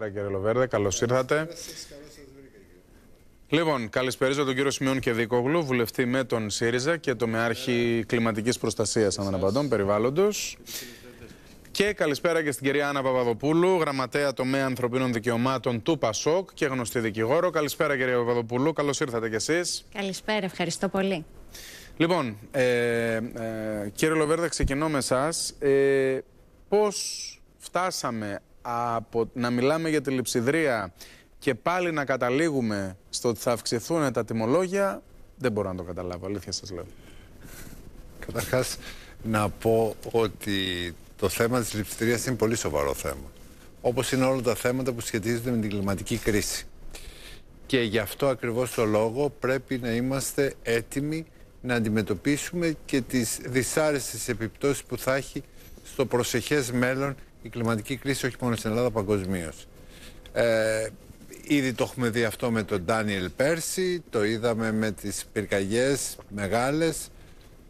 Καλησπέρα κύριε Λοβέρδε, καλώς ήρθατε. Λοιπόν, καλησπέριζα τον κύριο και Κεδικόγλου, βουλευτή με τον ΣΥΡΙΖΑ και το Μεάρχη Κλιματικής Προστασίας Αναπαντών Περιβάλλοντος. Και καλησπέρα και στην κυρία Άννα Παπαδοπούλου, γραμματέα τομέα ανθρωπίνων δικαιωμάτων του ΠΑΣΟΚ και γνωστή δικηγόρο. Καλησπέρα κύριε Παπαδοπούλου, καλώς ήρθατε κι εσείς. Καλησπέρα, ευχαριστώ πολύ. Λοιπόν, ε, ε, κύριε Λοβέρδε, ξεκινώ με εσάς. Ε, Πώς φτάσαμε από να μιλάμε για τη λειψιδρία και πάλι να καταλήγουμε στο ότι θα αυξηθούν τα τιμολόγια, δεν μπορώ να το καταλάβω. Αλήθεια σας λέω. Καταρχάς, να πω ότι το θέμα της λειψιδρίας είναι πολύ σοβαρό θέμα. Όπως είναι όλα τα θέματα που σχετίζονται με την κλιματική κρίση. Και γι' αυτό ακριβώς το λόγο πρέπει να είμαστε έτοιμοι να αντιμετωπίσουμε και τις δυσάρεστες επιπτώσεις που θα έχει στο προσεχές μέλλον η κλιματική κρίση όχι μόνο στην Ελλάδα, παγκοσμίως. Ε, ήδη το έχουμε δει αυτό με τον Ντάνιελ Πέρσι, το είδαμε με τις πυρκαγιές μεγάλες.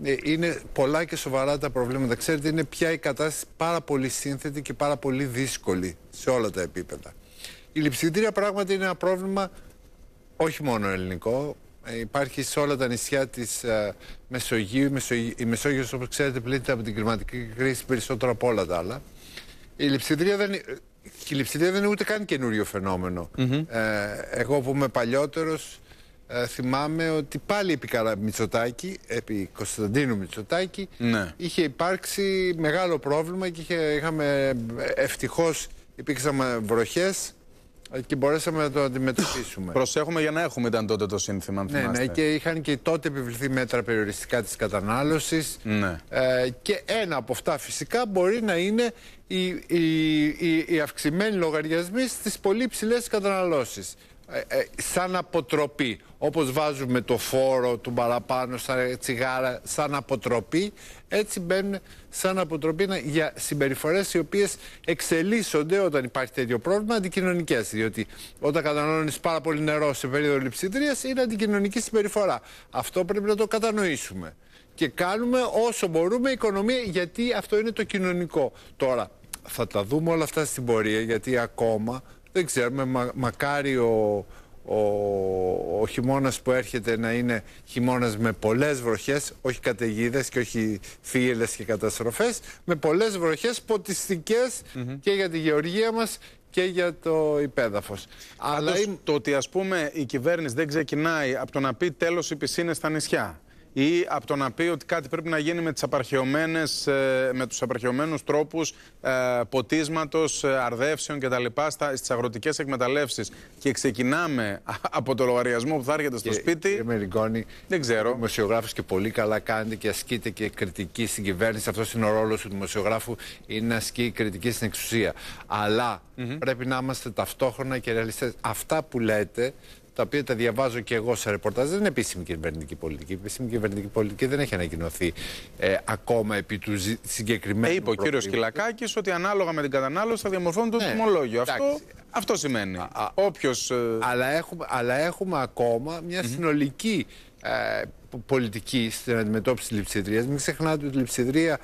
Ε, είναι πολλά και σοβαρά τα προβλήματα. Ξέρετε, είναι πια η κατάσταση πάρα πολύ σύνθετη και πάρα πολύ δύσκολη σε όλα τα επίπεδα. Η λειψιδρία πράγματι είναι ένα πρόβλημα όχι μόνο ελληνικό. Ε, υπάρχει σε όλα τα νησιά της ε, Μεσογείου. Η Μεσόγειος, όπως ξέρετε, πλήττεται από την κλιματική κρίση περισσότερο από όλα τα άλλα. Η λειψιδρία δεν, η δεν είναι ούτε καν καινούριο φαινόμενο. Ε, εγώ που είμαι παλιότερος ε, θυμάμαι ότι πάλι επί επί Κωνσταντίνου Μητσοτάκη, ναι. είχε υπάρξει μεγάλο πρόβλημα και είχαμε ε, ευτυχώς υπήρξαν βροχές και μπορέσαμε να το αντιμετωπίσουμε. Προσέχουμε για να έχουμε ήταν τότε το σύνθημα, αν ναι, Ναι, και είχαν και τότε επιβληθεί μέτρα περιοριστικά της κατανάλωσης. Ναι. Ε, και ένα από αυτά φυσικά μπορεί να είναι οι, αυξημένοι λογαριασμοί στις πολύ ψηλές καταναλώσεις ε, ε, σαν αποτροπή, όπως βάζουμε το φόρο του παραπάνω στα τσιγάρα σαν αποτροπή, έτσι μπαίνουν σαν αποτροπή για συμπεριφορές οι οποίες εξελίσσονται όταν υπάρχει τέτοιο πρόβλημα αντικοινωνικές, διότι όταν καταναλώνεις πάρα πολύ νερό σε περίοδο λειψιδρίας είναι αντικοινωνική συμπεριφορά. Αυτό πρέπει να το κατανοήσουμε. Και κάνουμε όσο μπορούμε οικονομία γιατί αυτό είναι το κοινωνικό. Τώρα θα τα δούμε όλα αυτά στην πορεία γιατί ακόμα δεν ξέρουμε. Μα, μακάρι ο, ο, που έρχεται να είναι χειμώνας με πολλές βροχές, όχι καταιγίδες και όχι θύελες και καταστροφές, με πολλές βροχές ποτιστικές και για τη γεωργία μας και για το υπέδαφος. Αλλά το ότι ας πούμε η κυβέρνηση δεν ξεκινάει από το να πει τέλος οι πισίνες στα νησιά ή από το να πει ότι κάτι πρέπει να γίνει με, τις ε, με τους απαρχαιωμένους τρόπους ε, ποτίσματος, ε, αρδεύσεων κτλ. στις αγροτικές εκμεταλλεύσεις και ξεκινάμε από το λογαριασμό που θα έρχεται στο σπίτι. Κύριε Μερικόνη, δεν ξέρω. Ο δημοσιογράφος και πολύ καλά κάνετε και ασκείτε και κριτική στην κυβέρνηση. Αυτός είναι ο ρόλος του δημοσιογράφου, είναι να ασκεί κριτική στην εξουσία. Αλλά mm -hmm. πρέπει να είμαστε ταυτόχρονα και ρεαλιστές. Αυτά που λέτε τα οποία τα διαβάζω και εγώ σε ρεπορτάζ, δεν είναι επίσημη κυβερνητική πολιτική. Η επίσημη κυβερνητική πολιτική δεν έχει ανακοινωθεί ε, ακόμα επί του συγκεκριμένου. Ε, είπε ο κύριος Κυλακάκης ότι ανάλογα με την κατανάλωση θα διαμορφώνουν το ναι, τιμολόγιο. Αυτό, αυτό σημαίνει. Ε, αλλά, έχουμε, αλλά έχουμε ακόμα μια συνολική ε, πολιτική στην αντιμετώπιση της λειψιδρία. Μην ξεχνάτε ότι η λειψιδρία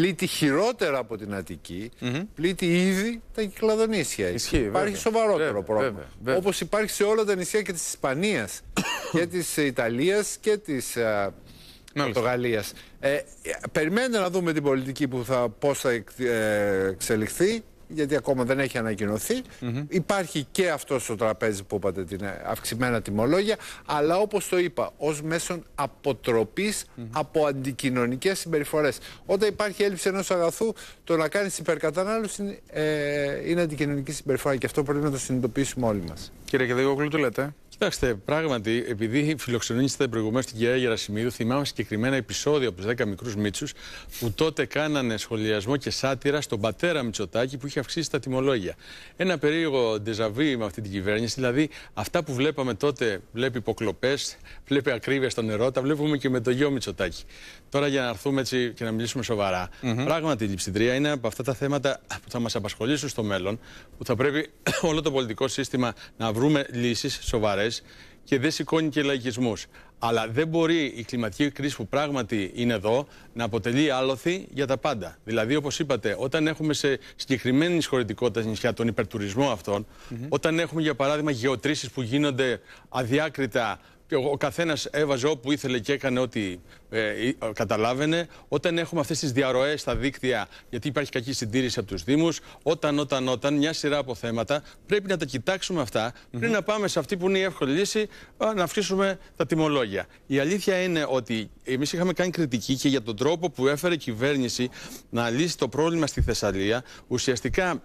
πλήττει χειρότερα από την αττικη mm πλήττει ήδη τα Κυκλαδονίσια. υπάρχει σοβαρότερο πρόβλημα. Όπως υπάρχει σε όλα τα νησιά και της Ισπανίας, και της Ιταλίας και της Πορτογαλίας. Ε, ε, περιμένετε να δούμε την πολιτική που θα, πώς θα ε, εξελιχθεί γιατί ακόμα δεν έχει Υπάρχει και αυτός στο τραπέζι που είπατε την ε, αυξημένα τιμολόγια, αλλά όπως το είπα, ως μέσον από αντικοινωνικές συμπεριφορές. Όταν υπάρχει έλλειψη ενός αγαθού, το να κάνεις υπερκατανάλωση ε, είναι αντικοινωνική συμπεριφορά και αυτό πρέπει να το συνειδητοποιήσουμε όλοι μας. Κύριε Κεδεγόγλου, τι λέτε. Κοιτάξτε, πράγματι, επειδή φιλοξενήσατε προηγουμένως την κυρία Γερασιμίδου, θυμάμαι συγκεκριμένα επεισόδια από τους 10 μικρούς Μίτσους που τότε κάνανε σχολιασμό και σάτυρα στον πατέρα Μητσοτάκη που είχε αυξήσει τα τιμολόγια. Ένα περίεργο ντεζαβί με αυτή την κυβέρνηση, δηλαδή αυτά που βλέπαμε τότε, βλέπει υποκλοπές, βλέπει ακρίβεια στο νερό, τα βλέπουμε και με το γιο Μητσοτάκη. Τώρα για να έρθουμε έτσι και να μιλήσουμε σοβαρά. Mm Πράγματι, η λειψιδρία είναι από αυτά τα θέματα που θα μας απασχολήσουν στο μέλλον, που θα πρέπει όλο το πολιτικό σύστημα να βρούμε λύσεις σοβαρές και δεν σηκώνει και λαϊκισμούς. Αλλά δεν μπορεί η κλιματική κρίση που πράγματι είναι εδώ να αποτελεί άλοθη για τα πάντα. Δηλαδή, όπως είπατε, όταν έχουμε σε συγκεκριμένη χωρητικότητα νησιά τον υπερτουρισμό αυτών, όταν έχουμε για παράδειγμα γεωτρήσεις που γίνονται αδιάκριτα ο καθένας έβαζε όπου ήθελε και έκανε ό,τι ε, ε, καταλάβαινε. Όταν έχουμε αυτές τις διαρροές στα δίκτυα, γιατί υπάρχει κακή συντήρηση από τους Δήμους, όταν, όταν, όταν, μια σειρά από θέματα, πρέπει να τα κοιτάξουμε αυτά πριν να πάμε σε αυτή που είναι η εύκολη λύση, να αυξήσουμε τα τιμολόγια. Η αλήθεια είναι ότι εμείς είχαμε κάνει κριτική και για τον τρόπο που έφερε η κυβέρνηση να λύσει το πρόβλημα στη Θεσσαλία. Ουσιαστικά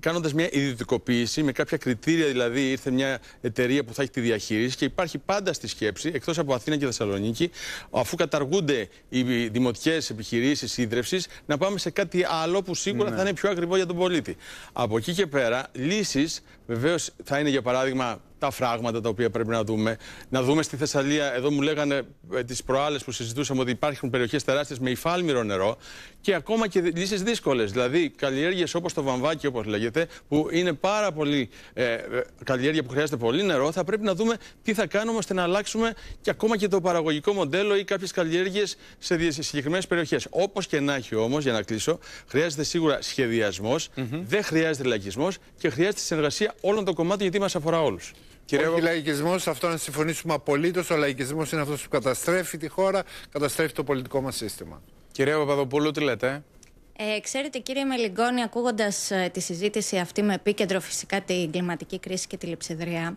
κάνοντας μια ιδιωτικοποίηση, με κάποια κριτήρια δηλαδή, ήρθε μια εταιρεία που θα έχει τη διαχείριση και υπάρχει πάντα στη σκέψη, εκτός από Αθήνα και Θεσσαλονίκη, αφού καταργούνται οι δημοτικές επιχειρήσεις ίδρυυση, να πάμε σε κάτι άλλο που σίγουρα θα ναι. είναι πιο ακριβό για τον πολίτη. Από εκεί και πέρα, λύσεις βεβαίως θα είναι για παράδειγμα τα φράγματα τα οποία πρέπει να δούμε. Να δούμε στη Θεσσαλία, εδώ μου λέγανε ε, τις προάλλες που συζητούσαμε ότι υπάρχουν περιοχές τεράστιες με υφάλμηρο νερό και ακόμα και λύσεις δύσκολες. Δηλαδή καλλιέργειες όπως το βαμβάκι, όπως λέγεται, που είναι πάρα πολύ ε, ε, καλλιέργεια που χρειάζεται πολύ νερό, θα πρέπει να δούμε τι θα κάνουμε ώστε να αλλάξουμε και ακόμα και το παραγωγικό μοντέλο ή κάποιες καλλιέργειες σε συγκεκριμένες περιοχές. Όπως και να έχει όμως, για να κλείσω, χρειάζεται σίγουρα σχεδιασμός, δεν χρειάζεται λαϊκισμός και χρειάζεται συνεργασία όλων των κομμάτων γιατί μας αφορά όλους. Κύριε... Όχι λαϊκισμός, αυτό να συμφωνήσουμε απολύτως. Ο λαϊκισμός είναι αυτός που καταστρέφει τη χώρα, καταστρέφει το πολιτικό μας σύστημα. Κυρία Παπαδοπούλου, τι λέτε. Ε, ξέρετε, κύριε Μελιγκόνη, ακούγοντας ε, τη συζήτηση αυτή με επίκεντρο φυσικά την κλιματική κρίση και τη λειψιδριά,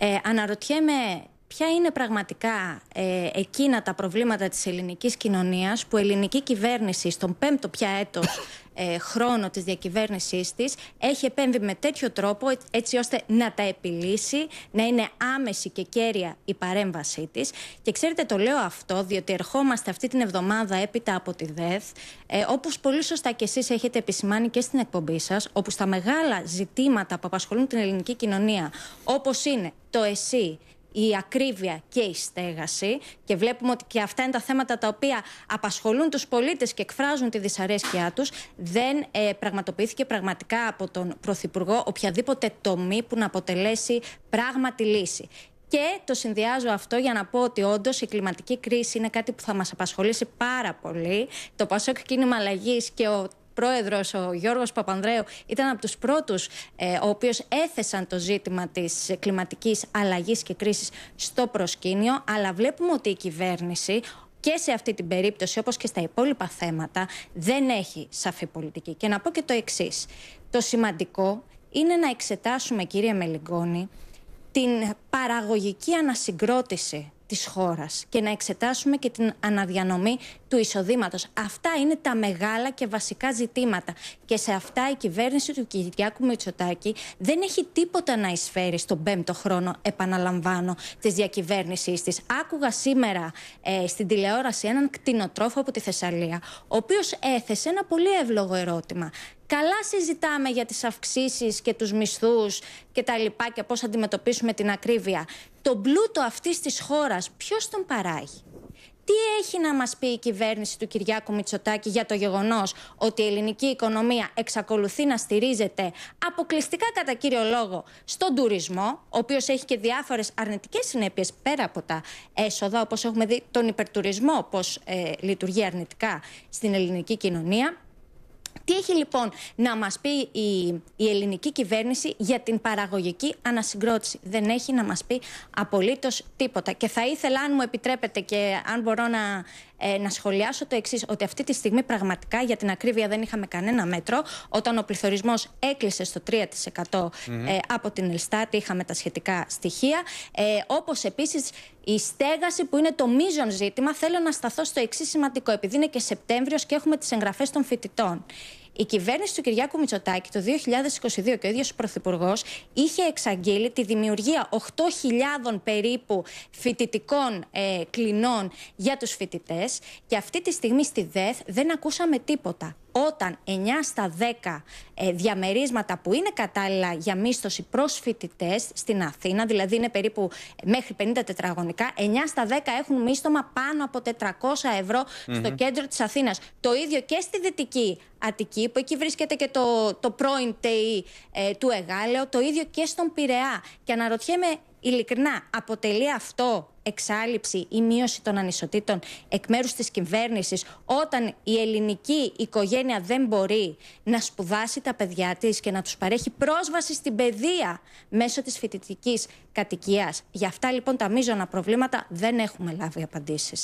ε, αναρωτιέμαι ποια είναι πραγματικά ε, εκείνα τα προβλήματα της ελληνικής κοινωνίας που η ελληνική κυβέρνηση στον πέμπτο πια έτος ε, χρόνο της διακυβέρνησής της έχει επέμβει με τέτοιο τρόπο έτσι ώστε να τα επιλύσει, να είναι άμεση και κέρια η παρέμβασή της. Και ξέρετε το λέω αυτό διότι ερχόμαστε αυτή την εβδομάδα έπειτα από τη ΔΕΘ ε, όπως πολύ σωστά και εσείς έχετε επισημάνει και στην εκπομπή σας όπου στα μεγάλα ζητήματα που απασχολούν την ελληνική κοινωνία όπως είναι το ΕΣΥ, η ακρίβεια και η στέγαση. Και βλέπουμε ότι και αυτά είναι τα θέματα τα οποία απασχολούν τους πολίτες και εκφράζουν τη δυσαρέσκειά τους. Δεν ε, πραγματοποιήθηκε πραγματικά από τον Πρωθυπουργό οποιαδήποτε τομή που να αποτελέσει πράγματι λύση. Και το συνδυάζω αυτό για να πω ότι όντως η κλιματική κρίση είναι κάτι που θα μας απασχολήσει πάρα πολύ. Το Πασόκ Κίνημα Αλλαγής και ο πρόεδρος, ο Γιώργος Παπανδρέου, ήταν από τους πρώτους, ε, ο οποίος έθεσαν το ζήτημα της κλιματικής αλλαγής και κρίσης στο προσκήνιο. Αλλά βλέπουμε ότι η κυβέρνηση, και σε αυτή την περίπτωση, όπως και στα υπόλοιπα θέματα, δεν έχει σαφή πολιτική. Και να πω και το εξής. Το σημαντικό είναι να εξετάσουμε, κύριε Μελιγκόνη, την παραγωγική ανασυγκρότηση της χώρας και να εξετάσουμε και την αναδιανομή του εισοδήματος. Αυτά είναι τα μεγάλα και βασικά ζητήματα και σε αυτά η κυβέρνηση του Κυριάκου Μητσοτάκη δεν έχει τίποτα να εισφέρει στον πέμπτο χρόνο, επαναλαμβάνω, της διακυβερνηση της Άκουγα σήμερα ε, στην τηλεόραση έναν κτηνοτρόφο από τη Θεσσαλία, ο οποίος έθεσε ένα πολύ εύλογο ερώτημα. Καλά συζητάμε για τις αυξήσεις και τους μισθούς και τα λοιπά και πώς αντιμετωπίσουμε την ακρίβεια. Το πλούτο αυτής της χώρας ποιος τον παράγει. Τι έχει να μας πει η κυβέρνηση του Κυριάκου Μητσοτάκη για το γεγονός ότι η ελληνική οικονομία εξακολουθεί να στηρίζεται αποκλειστικά κατά κύριο λόγο στον τουρισμό, ο οποίος έχει και διάφορες αρνητικές συνέπειες πέρα από τα έσοδα, όπως έχουμε δει τον υπερτουρισμό, πώς ε, λειτουργεί αρνητικά στην ελληνική κοινωνία. Τι έχει λοιπόν να μας πει η, ελληνική κυβέρνηση για την παραγωγική ανασυγκρότηση. Δεν έχει να μας πει απολύτως τίποτα. Και θα ήθελα, αν μου επιτρέπετε και αν μπορώ να ε, να σχολιάσω το εξής, ότι αυτή τη στιγμή πραγματικά για την ακρίβεια δεν είχαμε κανένα μέτρο. Όταν ο πληθωρισμός έκλεισε στο 3% ε, από την Ελστάτη, είχαμε τα σχετικά στοιχεία. Ε, Όπως επίσης η στέγαση που είναι το μείζον ζήτημα, θέλω να σταθώ στο εξής σημαντικό, επειδή είναι και Σεπτέμβριος και έχουμε τις εγγραφές των φοιτητών η κυβέρνηση του Κυριάκου Μητσοτάκη το 2022 και ο ίδιος ο Πρωθυπουργός είχε εξαγγείλει τη δημιουργία 8.000 περίπου φοιτητικών ε, κλινών για τους φοιτητές. Και αυτή τη στιγμή στη ΔΕΘ δεν ακούσαμε τίποτα όταν 9 στα 10 ε, διαμερίσματα που είναι κατάλληλα για μίσθωση προς φοιτητές στην Αθήνα, δηλαδή είναι περίπου ε, μέχρι 50 τετραγωνικά, 9 στα 10 έχουν μίσθωμα πάνω από 400 ευρω στο κέντρο της Αθήνας. Το ίδιο και στη Δυτική Αττική, που εκεί βρίσκεται και το, το πρώην ΤΕΙ ε, του Εγάλεο, το ίδιο και στον Πειραιά. Και αναρωτιέμαι ειλικρινά, αποτελεί αυτό εξάλληψη ή μείωση των ανισοτήτων εκ μέρους της κυβέρνησης όταν η ελληνική οικογένεια δεν μπορεί να σπουδάσει τα παιδιά της και να τους παρέχει πρόσβαση στην παιδεία μέσω της φοιτητικής κατοικίας. Γι' αυτά λοιπόν τα μείζωνα προβλήματα δεν έχουμε λάβει απαντήσεις.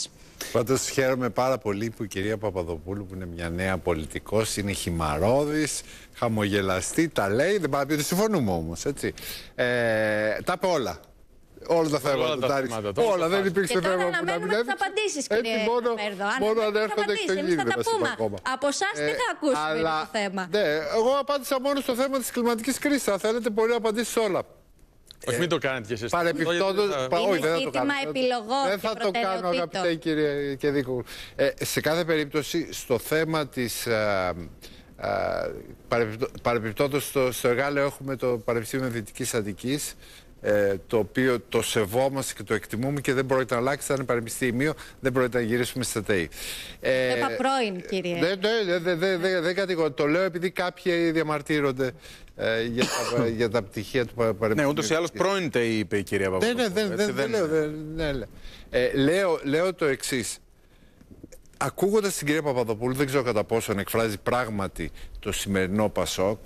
Πάντως χαίρομαι πάρα πολύ που η κυρία Παπαδοπούλου, που είναι μια νέα πολιτικός, είναι χυμαρόδης, χαμογελαστή, τα λέει. Δεν πάει να πει ότι συμφωνούμε όμως, έτσι. Ε, τα είπε όλα. Όλα τα θέματα. Όλα, όλα, δεν υπήρξε και θέμα που να μην απαντήσει απαντήσεις, κύριε μόνο, αν έρχονται εμείς θα τα πούμε. Από εσά τι θα ακούσουμε το θέμα. Ναι, εγώ απάντησα μόνο στο θέμα της κλιματικής κρίσης. Αν θέλετε μπορεί να απαντήσεις όλα. Όχι, μην ε, το κάνετε κι εσείς. Παρεπιπτόντω. Όχι, δεν θα το κάνω. επιλογών. Δεν θα το κάνω, αγαπητέ κύριε Κεδίκου. Ε, σε κάθε περίπτωση, στο θέμα της ε, Παρεπιπτόντω, στο, στο εργάλεο έχουμε το Πανεπιστήμιο Δυτικής Αντική ε, το οποίο το σεβόμαστε και το εκτιμούμε και δεν πρόκειται να αλλάξει. Θα είναι πανεπιστήμιο, δεν πρόκειται να γυρίσουμε στα ΤΕΗ. Ε, είπα πρώην, κύριε. Δεν δε, δε, δε, δε κατηγορώ. Το λέω επειδή κάποιοι διαμαρτύρονται ε, για, τα, για τα πτυχία του πανεπιστήμιου. Ναι, ούτως ή άλλως πρώην ΤΕΙ, είπε η αλλω πρωην τεη ειπε Παπαδοπούλου. Ναι, ναι δεν, δεν, λέω, ναι, ναι. Ε, λέω, λέω το εξής. Ακούγοντας την κυρία Παπαδοπούλου, δεν ξέρω κατά πόσο πόσο εκφράζει πράγματι το σημερινό Πασόκ.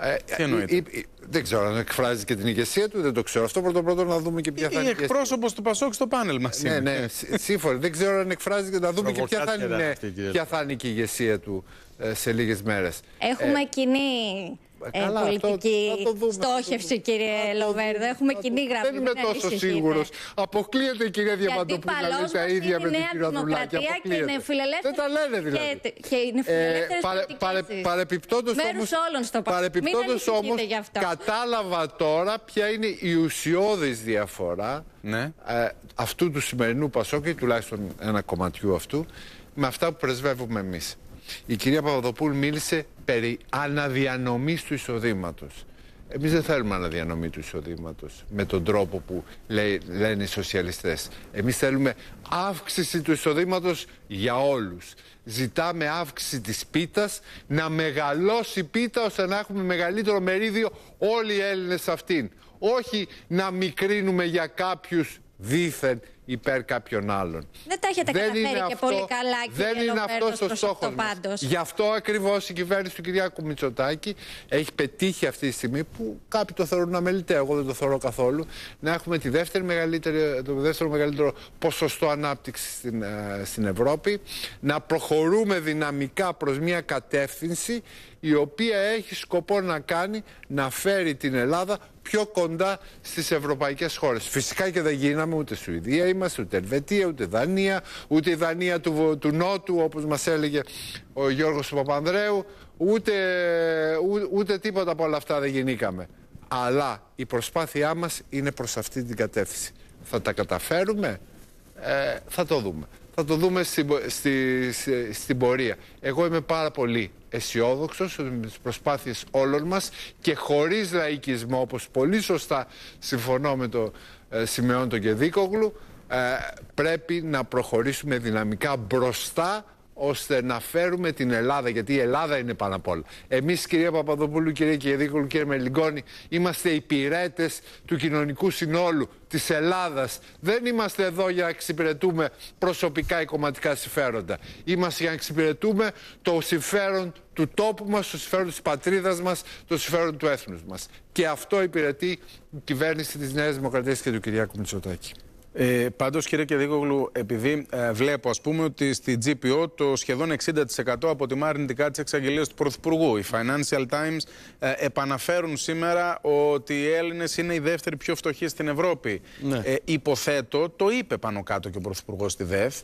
Ε, ε, ε, δεν ξέρω αν εκφράζει και την ηγεσία του, δεν το ξέρω. Αυτό πρώτο πρώτο να δούμε και ποια θα είναι. Είναι εκπρόσωπος του Πασόκ στο πάνελ μας. Ναι, ναι, σύμφωνα. δεν ξέρω αν εκφράζει και να δούμε και ποια θα, είναι, η ηγεσία του σε λίγες μέρες. Έχουμε κοινή ε, ε, Καλά, πολιτική αυτό, το δούμε, στόχευση, κύριε Λοβέρδο. Έχουμε κοινή γραμμή. Δεν είμαι τόσο σίγουρος. Αποκλείεται η κυρία Διαμαντοπούλου να λέει τα ίδια με την κυρία Δουλάκη. Δεν τα λένε δηλαδή. Και είναι ε, Παρεπιπτόντω όμω, κατάλαβα τώρα ποια είναι η ουσιώδης διαφορά ναι. ε, αυτού του σημερινού Πασόκη, τουλάχιστον ένα κομματιού αυτού, με αυτά που πρεσβεύουμε εμείς. Η κυρία Παπαδοπούλ μίλησε περί αναδιανομής του εισοδήματος. Εμείς δεν θέλουμε αναδιανομή του εισοδήματος με τον τρόπο που λένε οι σοσιαλιστές. Εμείς θέλουμε αύξηση του εισοδήματος για όλους. Ζητάμε αύξηση της πίτας, να μεγαλώσει η πίτα ώστε να έχουμε μεγαλύτερο μερίδιο όλοι οι Έλληνες αυτήν. Όχι να μικρύνουμε για κάποιους δίθεν υπέρ κάποιων άλλων. Δεν τα έχετε δεν καταφέρει και πολύ καλά, κύριε Δεν είναι αυτό ο στόχος. Γι' αυτό ακριβώς η κυβέρνηση του Κυριάκου Μητσοτάκη έχει πετύχει αυτή τη στιγμή που κάποιοι το θεωρούν αμεληταίο. Εγώ δεν το θεωρώ καθόλου. Να έχουμε τη δεύτερη μεγαλύτερη, το δεύτερο μεγαλύτερο ποσοστό ανάπτυξης στην, ε, στην Ευρώπη. Να προχωρούμε δυναμικά προς μια κατεύθυνση η οποία έχει σκοπό να κάνει να φέρει την Ελλάδα πιο κοντά στις ευρωπαϊκές χώρες. Φυσικά και δεν γίναμε ούτε Σουηδία είμαστε, ούτε Ελβετία, ούτε Δανία, ούτε η Δανία του, του Νότου όπως μας έλεγε ο Γιώργος Παπανδρέου, ούτε, ούτε, τίποτα από όλα αυτά δεν γεννήκαμε. Αλλά η προσπάθειά μας είναι προς αυτή την κατεύθυνση. Θα τα καταφέρουμε. Ε, θα το δούμε. Θα το δούμε στην, στη, στη, στην πορεία. Εγώ είμαι πάρα πολύ αισιόδοξο με τις προσπάθειες όλων μας και χωρίς λαϊκισμό, όπως πολύ σωστά συμφωνώ με το ε, Σιμεών τον Κεδίκογλου, ε, πρέπει να προχωρήσουμε δυναμικά μπροστά ώστε να φέρουμε την Ελλάδα, γιατί η Ελλάδα είναι πάνω απ' όλα. Εμείς, κυρία Παπαδοπούλου, κύριε Κεδίκολου, κύριε Μελιγκόνη, είμαστε υπηρέτε του κοινωνικού συνόλου της Ελλάδας. Δεν είμαστε εδώ για να εξυπηρετούμε προσωπικά ή κομματικά συμφέροντα. Είμαστε για να εξυπηρετούμε το συμφέρον του τόπου μας, το συμφέρον της πατρίδας μας, το συμφέρον του έθνους μας. Και αυτό υπηρετεί η κυβέρνηση της Νέας Δημοκρατίας και του Κυριάκου Μητσοτάκη. Ε, Πάντως, κύριε Κεδίκογλου, επειδή ε, βλέπω ας πούμε, ότι στην GPO το σχεδόν 60% αποτιμά αρνητικά τι εξαγγελίε του Πρωθυπουργού. Οι Financial Times ε, επαναφέρουν σήμερα ότι οι Έλληνες είναι οι δεύτεροι πιο φτωχοί στην Ευρώπη. Ναι. Ε, υποθέτω, το είπε πάνω κάτω και ο Πρωθυπουργός στη ΔΕΦ,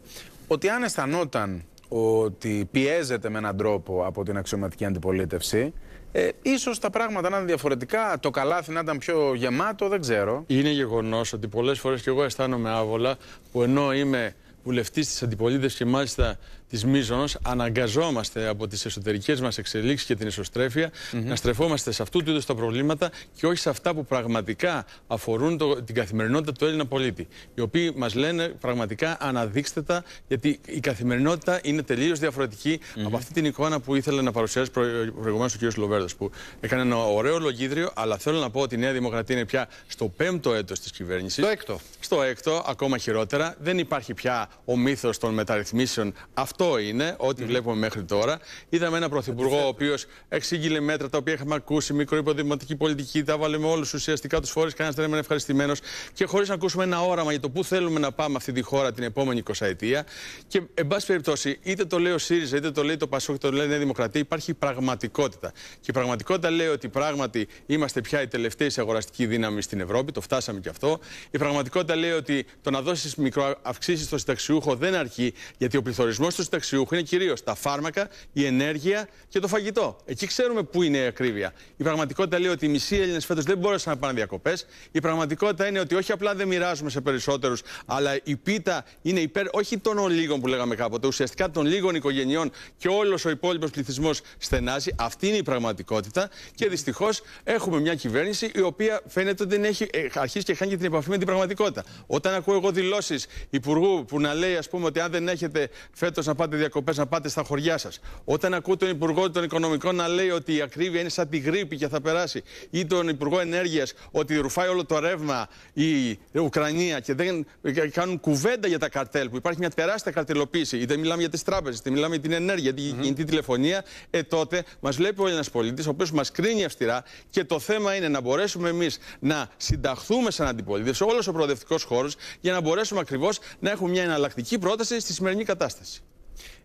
ότι αν αισθανόταν ότι πιέζεται με έναν τρόπο από την αξιωματική αντιπολίτευση, ε, ίσως τα πράγματα να είναι διαφορετικά, το καλάθι να ήταν πιο γεμάτο, δεν ξέρω. Είναι γεγονός ότι πολλές φορές και εγώ αισθάνομαι άβολα που ενώ είμαι βουλευτής της αντιπολίτευσης και μάλιστα της Μίζωνος, αναγκαζόμαστε από τις εσωτερικές μας εξελίξεις και την ισοστρέφεια να στρεφόμαστε σε αυτού του είδους τα προβλήματα και όχι σε αυτά που πραγματικά αφορούν την καθημερινότητα του Έλληνα πολίτη. Οι οποίοι μας λένε πραγματικά αναδείξτε τα, γιατί η καθημερινότητα είναι τελείως διαφορετική mm από αυτή την εικόνα που ήθελε να παρουσιάσει προ, προηγουμένως ο κ. Λοβέρδος, που έκανε ένα ωραίο λογίδριο, αλλά θέλω να πω ότι η Νέα Δημοκρατία είναι πια στο πέμπτο έτος της κυβέρνησης. Στο έκτο. Στο έκτο, ακόμα χειρότερα. Δεν υπάρχει πια ο μύθος των μεταρρυθμίσεων. Αυτό είναι ό,τι mm. βλέπουμε μέχρι τώρα. Είδαμε ένα πρωθυπουργό ο οποίος εξήγηλε μέτρα τα οποία είχαμε ακούσει, μικροϊποδηματική πολιτική, τα βάλε με όλους ουσιαστικά τους φορείς, κανένας δεν έμενε ευχαριστημένος και χωρίς να ακούσουμε ένα όραμα για το πού θέλουμε να πάμε αυτή τη χώρα την επόμενη 20 ετία. Και εν πάση περιπτώσει, είτε το λέει ο ΣΥΡΙΖΑ, είτε το λέει το ΠΑΣΟΚ, είτε το λέει η Νέα Δημοκρατία, υπάρχει πραγματικότητα. Και η πραγματικότητα λέει ότι πράγματι είμαστε πια η τελευταία αγοραστική δύναμη στην Ευρώπη, το φτάσαμε και αυτό. Η πραγματικότητα λέει ότι το να δώσεις μικροαυξήσεις στο συνταξιούχο δεν αρκεί, γιατί ο πληθωρισμός του συνταξιούχου είναι κυρίως τα φάρμακα, η ενέργεια και το φαγητό. Εκεί ξέρουμε πού είναι η ακρίβεια. Η πραγματικότητα λέει ότι οι μισοί Έλληνες φέτος δεν μπόρεσαν να πάνε διακοπές. Η πραγματικότητα είναι ότι όχι απλά δεν μοιράζουμε σε περισσότερους, αλλά η πίτα είναι υπέρ όχι των ολίγων που λέγαμε κάποτε, ουσιαστικά των λίγων οικογενειών και όλος ο υπόλοιπος πληθυσμός στενάζει. Αυτή είναι η πραγματικότητα και δυστυχώς έχουμε μια κυβέρνηση η οποία φαίνεται ότι δεν έχει ε, αρχίσει και χάνει την επαφή με την πραγματικότητα. Όταν ακούω εγώ δηλώσεις υπουργού που να λέει, ας πούμε, ότι αν δεν έχετε φέτος να πάτε διακοπές, να πάτε στα χωριά σας. Όταν ακούω τον Υπουργό των Οικονομικών να λέει ότι η ακρίβεια είναι σαν τη γρήπη και θα περάσει, ή τον Υπουργό Ενέργειας ότι ρουφάει όλο το ρεύμα η Ουκρανία και δεν κάνουν κουβέντα για τα καρτέλ που υπάρχει μια τεράστια καρτελοποίηση, είτε μιλάμε για τις τράπεζες, είτε μιλάμε για την ενέργεια, την mm κινητή τηλεφωνία, ε τότε μας βλέπει ο ένας πολίτης, ο οποίος μας κρίνει αυστηρά και το θέμα είναι να μπορέσουμε εμείς να συνταχθούμε σαν αντιπολίτευση, όλος ο προοδευτικός χώρος, για να μπορέσουμε ακριβώς να έχουμε μια εναλλακτική πρόταση στη σημερινή κατάσταση.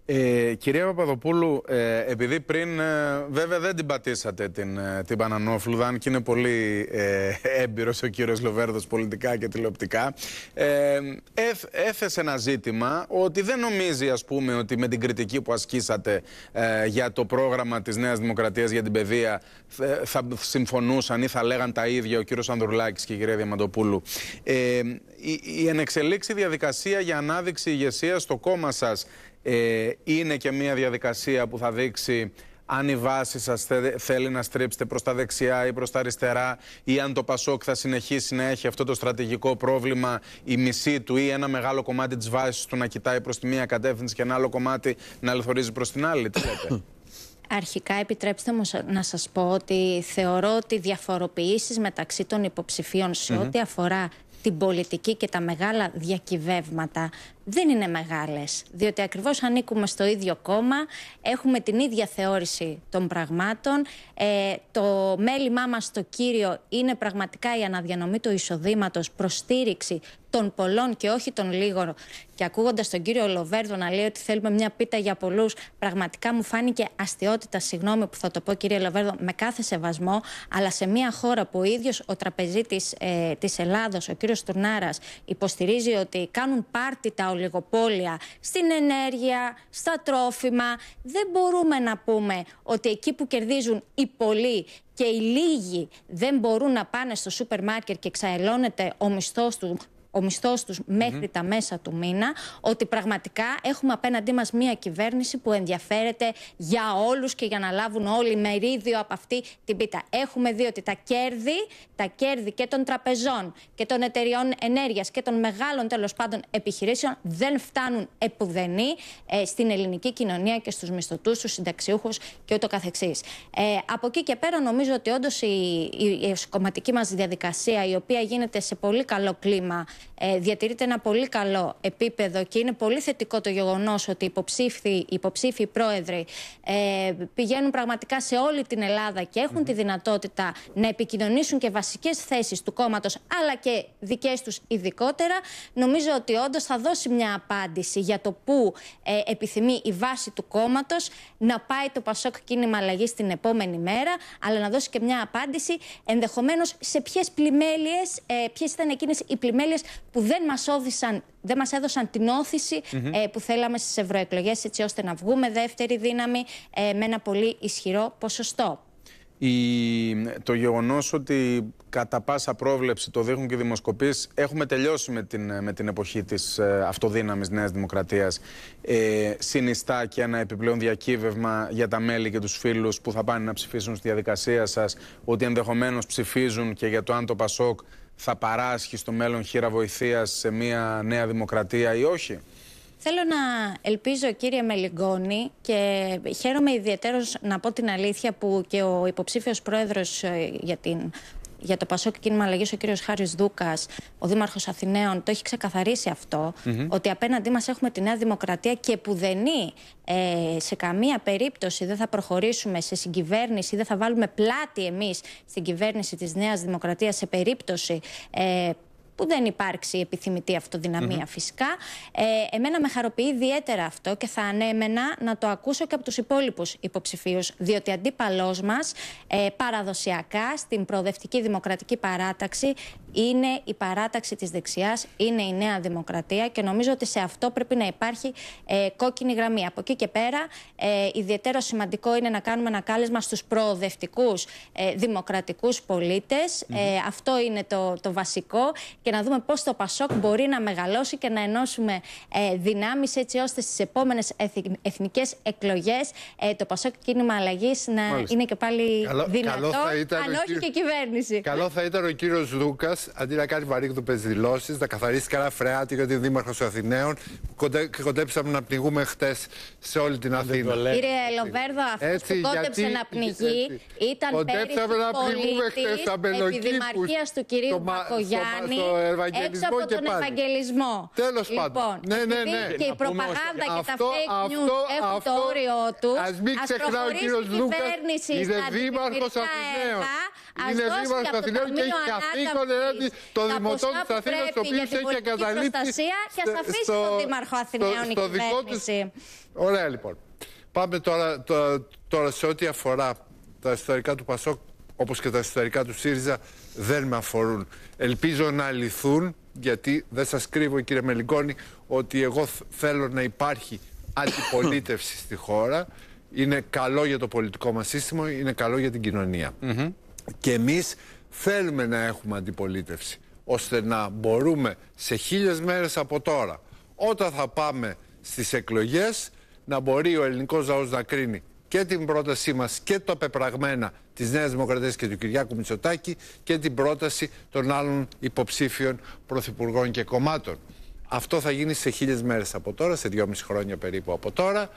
Ε, κυρία Παπαδοπούλου, ε, επειδή πριν ε, βέβαια δεν την πατήσατε την, την Πανανόφλουδα, και είναι πολύ έμπειρος ο κύριος Λοβέρδος πολιτικά και τηλεοπτικά, ε, έθεσε ένα ζήτημα ότι δεν νομίζει ας πούμε ότι με την κριτική που ασκήσατε για το πρόγραμμα της Νέας Δημοκρατίας για την παιδεία θα συμφωνούσαν ή θα λέγαν τα ίδια ο κύριος Ανδρουλάκης και η κυρία Διαμαντοπούλου. Η, η ενεξελίξη διαδικασία για ανάδειξη ηγεσίας στο κόμμα σας ε, είναι και μια διαδικασία που θα δείξει αν η βάση σας θέλει να στρίψετε προς τα δεξιά ή προς τα αριστερά, ή αν το Πασόκ θα συνεχίσει να έχει αυτό το στρατηγικό πρόβλημα, η μισή του ή ένα μεγάλο κομμάτι της βάσης του να κοιτάει προς τη μία κατεύθυνση και ένα άλλο κομμάτι να λεθορίζει προς την άλλη. Τι Αρχικά επιτρέψτε μου να σας πω ότι θεωρώ ότι διαφοροποιήσεις μεταξύ των υποψηφίων σε ό,τι αφορά την πολιτική και τα μεγάλα διακυβεύματα δεν είναι μεγάλες, διότι ακριβώς ανήκουμε στο ίδιο κόμμα, έχουμε την ίδια θεώρηση των πραγμάτων, ε, το μέλημά μας το κύριο είναι πραγματικά η αναδιανομή του εισοδήματος, προστήριξη των πολλών και όχι των λίγων. Και ακούγοντας τον κύριο Λοβέρδο να λέει ότι θέλουμε μια πίτα για πολλούς, πραγματικά μου φάνηκε αστιότητα, συγγνώμη που θα το πω κύριε Λοβέρδο, με κάθε σεβασμό, αλλά σε μια χώρα που ο ίδιος ο τραπεζίτης ε, της Ελλάδος, ο κύριος Τουρνάρας υποστηρίζει ότι κάνουν πάρτι τα ολιγοπόλια στην ενέργεια, στα τρόφιμα. Δεν μπορούμε να πούμε ότι εκεί που κερδίζουν οι πολλοί και οι λίγοι δεν μπορούν να πάνε στο σούπερ μάρκετ και ξαελώνεται ο μισθός του ο μισθός τους μέχρι τα μέσα του μήνα, ότι πραγματικά έχουμε απέναντί μας μια κυβέρνηση που ενδιαφέρεται για όλους και για να λάβουν όλοι μερίδιο από αυτή την πίτα. Έχουμε δει ότι τα κέρδη, τα κέρδη και των τραπεζών και των εταιριών ενέργειας και των μεγάλων τέλος πάντων επιχειρήσεων δεν φτάνουν επουδενή ε, στην ελληνική κοινωνία και στους μισθωτούς, στους συνταξιούχους και ούτω Ε, από εκεί και πέρα νομίζω ότι όντως η, η, η κομματική μας διαδικασία, η οποία γίνεται σε πολύ καλό κλίμα ε, διατηρείται ένα πολύ καλό επίπεδο και είναι πολύ θετικό το γεγονός ότι οι υποψήφοι, πρόεδροι ε, πηγαίνουν πραγματικά σε όλη την Ελλάδα και εχουν τη δυνατότητα να επικοινωνήσουν και βασικές θέσεις του κόμματος αλλά και δικές τους ειδικότερα. Νομίζω ότι όντως θα δώσει μια απάντηση για το πού ε, επιθυμεί η βάση του κόμματος να πάει το Πασόκ κίνημα αλλαγής την επόμενη μέρα, αλλά να δώσει και μια απάντηση ενδεχομένως σε ποιες πλημέλειες, ε, ποιες ήταν εκείνες οι πλημέλειες που δεν μας όδησαν, δεν μας έδωσαν την οθηση ε, που θέλαμε στις ευρωεκλογές, έτσι ώστε να βγούμε δεύτερη δύναμη ε, με ένα πολύ ισχυρό ποσοστό. Η... Το γεγονός ότι κατά πάσα πρόβλεψη το δείχνουν και οι δημοσκοπείς, έχουμε τελειώσει με την, με την εποχή της ε, αυτοδύναμης Νέας Δημοκρατίας. Ε, συνιστά και ένα επιπλέον διακύβευμα για τα μέλη και τους φίλους που θα πάνε να ψηφίσουν στη διαδικασία σας, ότι ενδεχομένως ψηφίζουν και για το αν το Πασόκ θα παράσχει στο μέλλον χείρα βοηθείας σε μια νέα δημοκρατία ή όχι. Θέλω να ελπίζω κύριε Μελιγκόνη και χαίρομαι ιδιαίτερος να πω την αλήθεια που και ο υποψήφιος πρόεδρος ε, για την για το Πασόκ κίνημα αλλαγή ο κύριος Χάρης Δούκας, ο Δήμαρχος Αθηναίων, το έχει ξεκαθαρίσει ότι απέναντί μας έχουμε τη Νέα Δημοκρατία και που δεν ε, σε καμία περίπτωση δεν θα προχωρήσουμε σε συγκυβέρνηση, δεν θα βάλουμε πλάτη εμείς στην κυβέρνηση της Νέας Δημοκρατίας σε περίπτωση ε, που δεν υπάρξει επιθυμητή φυσικά. Ε, εμένα με χαροποιεί ιδιαίτερα αυτό και θα ανέμενα να το ακούσω και από τους υπόλοιπους υποψηφίους, διότι αντίπαλός μας ε, παραδοσιακά στην προοδευτική δημοκρατική παράταξη είναι η παράταξη της δεξιάς, είναι η νέα δημοκρατία και νομίζω ότι σε αυτό πρέπει να υπάρχει ε, κόκκινη γραμμή. Από εκεί και πέρα, ε, ιδιαίτερο σημαντικό είναι να κάνουμε ένα κάλεσμα στους προοδευτικούς ε, δημοκρατικούς Αυτό είναι το, το βασικό και να δούμε πώς το Πασόκ μπορεί να μεγαλώσει και να ενώσουμε ε, δυνάμεις έτσι ώστε στις επόμενες εθνικές εκλογές ε, το Πασόκ κίνημα αλλαγής να είναι και πάλι δυνατό, καλό ήταν αν όχι και κυβέρνηση. Καλό θα ήταν ο κύριος Λούκας αντί να κάνει βαρύγδουπε δηλώσεις, να καθαρίσει καλά φρεάτη γιατί είναι Δήμαρχο Αθηναίων. κοντέψαμε να πνιγούμε χτες σε όλη την Αθήνα. Κύριε Λοβέρδο, αυτό που κόντεψε να πνιγεί ήταν πέρυσι πολίτης Επιδημαρχία του κυρίου το, έξω από τον Ευαγγελισμό. Τέλος λοιπόν, πάντων. Ναι, ναι, ναι. Και η προπαγάνδα και τα fake news έχουν το όριό τους. Ας μην ξεχνά ο κύριος Λούκας, είναι δήμαρχος Αθηναίων. Είναι δήμαρχος Αθηναίων και έχει καθήκον ενάντια των δημοτών της Αθήνας, το οποίο έχει εγκαταλείψει και ας αφήσει τον δήμαρχο Αθηναίων η κυβέρνηση. Ωραία λοιπόν. Πάμε τώρα, τώρα σε ό,τι αφορά τα ιστορικά του Πασόκ όπως και τα εσωτερικά του ΣΥΡΙΖΑ δεν με αφορούν. Ελπίζω να λυθούν γιατί δεν σας κρύβω κύριε Μελιγκόνη ότι εγώ θέλω να υπάρχει αντιπολίτευση στη χώρα. Είναι καλό για το πολιτικό μας σύστημα, είναι καλό για την κοινωνία. Και εμείς θέλουμε να έχουμε αντιπολίτευση ώστε να μπορούμε σε χίλιες μέρες από τώρα όταν θα πάμε στις εκλογές να μπορεί ο ελληνικός λαός να κρίνει και την πρότασή μας και το πεπραγμένα της Νέας Δημοκρατίας και του Κυριάκου Μητσοτάκη και την πρόταση των άλλων υποψήφιων πρωθυπουργών και κομμάτων. Αυτό θα γίνει σε χίλιες μέρες από τώρα, σε δυόμιση χρόνια περίπου από τώρα.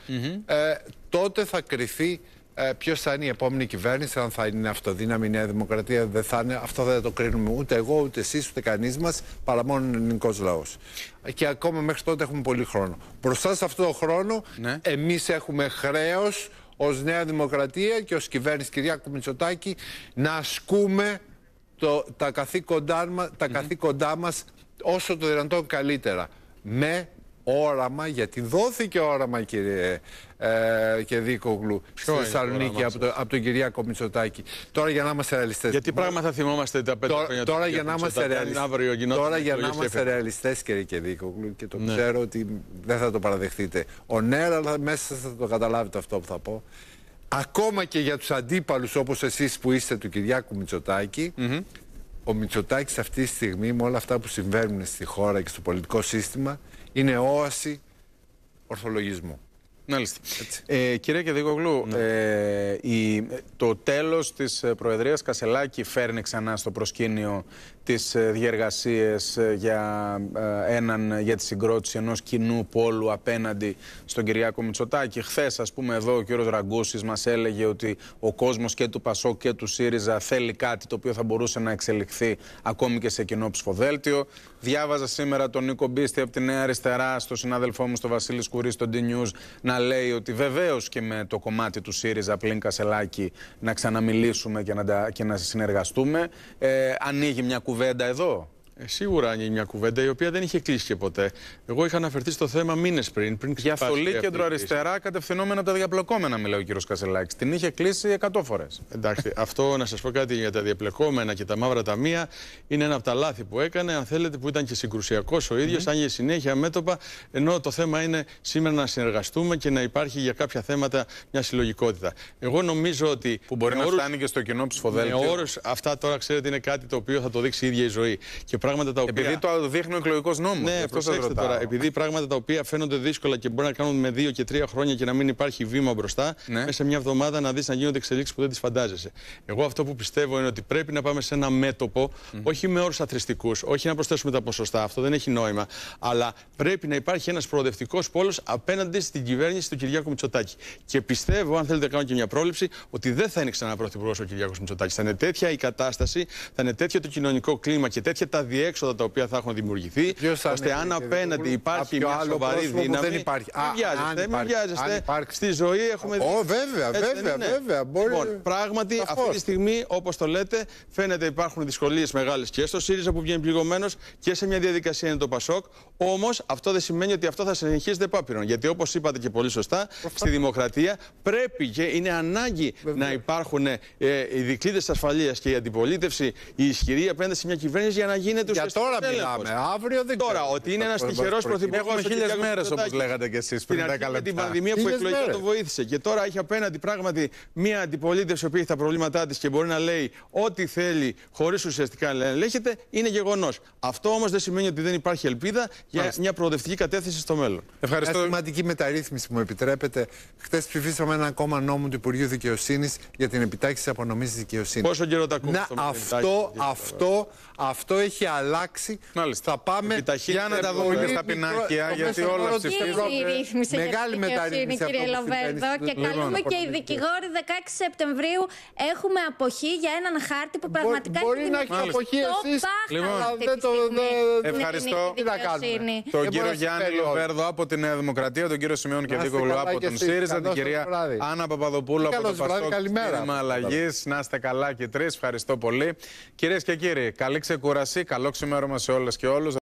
ε, τότε θα κρυθεί ε, ποιος θα είναι η επόμενη κυβέρνηση, αν θα είναι αυτοδύναμη η Νέα Δημοκρατία, δεν θα είναι. Αυτό δεν το κρίνουμε ούτε εγώ, ούτε εσείς, ούτε κανείς μας, παρά μόνο ο ελληνικός λαός. Και ακόμα μέχρι τότε έχουμε πολύ χρόνο. Μπροστά σε αυτό το χρόνο, ναι. εμείς έχουμε χρέος ως Νέα Δημοκρατία και ως κυβέρνηση Κυριάκου Μητσοτάκη να ασκούμε το, τα καθήκοντά, τα μας όσο το δυνατόν καλύτερα. Με όραμα, γιατί δόθηκε όραμα κύριε ε, και Δίκογλου στη Θεσσαλονίκη από, από τον Κυριάκο Μητσοτάκη. Τώρα για να είμαστε ρεαλιστές. Γιατί πράγμα θα θυμόμαστε τα πέντε χρόνια τώρα, για να είμαστε ρεαλιστέ. Τώρα για να είμαστε ρεαλιστές, κύριε και Δίκογλου, και το ναι. ξέρω ότι δεν θα το παραδεχτείτε. Ο Νέρα αλλά μέσα θα το καταλάβετε αυτό που θα πω. Ακόμα και για τους αντίπαλους όπως εσείς που είστε του Κυριάκου Μητσοτάκη, ο Μητσοτάκης αυτή τη στιγμή με όλα αυτά που συμβαίνουν στη χώρα και στο πολιτικό σύστημα είναι όαση ορθολογισμού. Μάλιστα. Ε, κύριε Κεδικογλού, ναι. ε, η, το τέλος της ε, Προεδρίας Κασελάκη φέρνει ξανά στο προσκήνιο τις ε, διεργασίες ε, για, ε, έναν, για τη συγκρότηση ενός κοινού πόλου απέναντι στον Κυριάκο Μητσοτάκη. Χθες, ας πούμε, εδώ ο κύριος Ραγκούσης μας έλεγε ότι ο κόσμος και του Πασό και του ΣΥΡΙΖΑ θέλει κάτι το οποίο θα μπορούσε να εξελιχθεί ακόμη και σε κοινό ψηφοδέλτιο. Διάβαζα σήμερα τον Νίκο Μπίστη από τη Νέα Αριστερά, στο συνάδελφό μου, στο Βασίλη Κουρί στο D-News, να λέει ότι βεβαίως και με το κομμάτι του ΣΥΡΙΖΑ πλην Κασελάκη να ξαναμιλήσουμε και να, και να συνεργαστούμε. Ε, ανοίγει μια κουβέντα κουβέντα εδώ. Ε, σίγουρα είναι μια κουβέντα η οποία δεν είχε κλείσει και ποτέ. Εγώ είχα αναφερθεί στο θέμα μήνες πριν. πριν Για κεντρο κέντρο-αριστερά, κατευθυνόμενα τα διαπλεκόμενα, μιλάει ο κύριος Κασελάκης. Την είχε κλείσει 100 φορές. Εντάξει, αυτό να σας πω κάτι για τα διαπλεκόμενα και τα μαύρα ταμεία είναι ένα από τα λάθη που έκανε. Αν θέλετε, που ήταν και συγκρουσιακός ο ίδιος, mm -hmm. συνέχεια μέτωπα. Ενώ το θέμα είναι σήμερα να συνεργαστούμε και να υπάρχει για κάποια θέματα μια συλλογικότητα. Εγώ νομίζω ότι. που μπορεί να όρους, φτάνει και στο κοινό ψηφοδέλτιο. Με αυτά τώρα ξέρετε είναι κάτι το οποίο θα το δείξει η ίδια η ζωή. Και πράγματα τα οποία. Επειδή το δείχνει ο εκλογικός νόμος. Ναι, αυτό προσέξτε τώρα. Επειδή πράγματα τα οποία φαίνονται δύσκολα και μπορεί να κάνουν με δύο και τρία χρόνια και να μην υπάρχει βήμα μπροστά, ναι. μέσα μια εβδομάδα να δεις να γίνονται εξελίξεις που δεν τις φαντάζεσαι. Εγώ αυτό που πιστεύω είναι ότι πρέπει να πάμε σε ένα μέτωπο, mm -hmm. όχι με όρους αθρηστικούς, όχι να προσθέσουμε τα ποσοστά, αυτό δεν έχει νόημα. Αλλά πρέπει να υπάρχει ένας προοδευτικός πόλος απέναντι στην κυβέρνηση του Κυριάκου Μητσοτάκη. Και πιστεύω, αν θέλετε να κάνω και μια πρόληψη, ότι δεν θα είναι ξανά πρωθυπουργός ο Κυριάκος Μητσοτάκης. Θα είναι τέτοια η κατάσταση, θα είναι τέτοιο το κοινωνικό κλίμα και τέτοια τα διέξοδα τα οποία θα έχουν δημιουργηθεί, ώστε αν απέναντι υπάρχει μια σοβαρή δύναμη. Δεν υπάρχει. Μην βιάζεστε, μην βιάζεστε. Στη ζωή έχουμε δει. Ω, βέβαια, βέβαια, βέβαια. Λοιπόν, πράγματι αυτή τη στιγμή, όπως το λέτε, φαίνεται υπάρχουν δυσκολίες μεγάλες και στο ΣΥΡΙΖΑ που βγαίνει πληγωμένος και σε μια διαδικασία είναι το ΠΑΣΟΚ. Όμως αυτό δεν σημαίνει ότι αυτό θα συνεχίζεται πάπειρον. Γιατί όπως είπατε και πολύ σωστά, στη δημοκρατία πρέπει και είναι ανάγκη να υπάρχουν ε, ε οι δικλείδες ασφαλείας και η αντιπολίτευση, η ισχυρή απέναντι σε μια κυβέρνηση για να γίνεται του. Για τώρα τέλεχος. μιλάμε. Αύριο δεν Τώρα, ότι είναι ένας τυχερό πρωθυπουργό. Έχουμε χίλιε μέρε όπως λέγατε κι εσείς πριν 10 λεπτά. Με την πανδημία που εκλογικά το βοήθησε. Και τώρα έχει απέναντι πράγματι μία αντιπολίτευση που έχει τα προβλήματά της και μπορεί να λέει ό,τι θέλει χωρίς ουσιαστικά να ελέγχεται. Είναι γεγονός. Αυτό όμως δεν σημαίνει ότι δεν υπάρχει ελπίδα για μια προοδευτική κατεύθυνση στο μέλλον. Ευχαριστώ. σημαντική μεταρρύθμιση που μου επιτρέπετε. Χθες ψηφίσαμε ένα ακόμα νόμο του Υπουργείου Δικαιοσύνης για την επιτάξη της απονομής δικαιοσύνης. Πόσο καιρό τα αυτό, αυτό, αυτό, αυτό έχει αλλάξει. Θα πάμε για να τα δούμε στα πινάκια, γιατί όλα ψηφίζουν. Μεγάλη μεταρρύθμιση κύριε Λοβέρδο και καλούμε και οι λοιπόν. δικηγόροι 16 Σεπτεμβρίου έχουμε αποχή για έναν χάρτη που πραγματικά Μπορεί να έχει αποχή λοιπόν. Ευχαριστώ τον κύριο Γιάννη Λοβέρδο από τη Νέα Δημοκρατία, τον κύριο Σιμειών και Δίκοβλου από τον ΣΥΡΙΖΑ, την κυρία Άννα Παπαδοπούλου από το Πασόκ, Κίνημα Να είστε καλά και τρεις. Ευχαριστώ πολύ. Κυρίες και κύριοι, καλή ξεκουρασή, καλό Καλό ξημέρωμα σε όλες και όλους.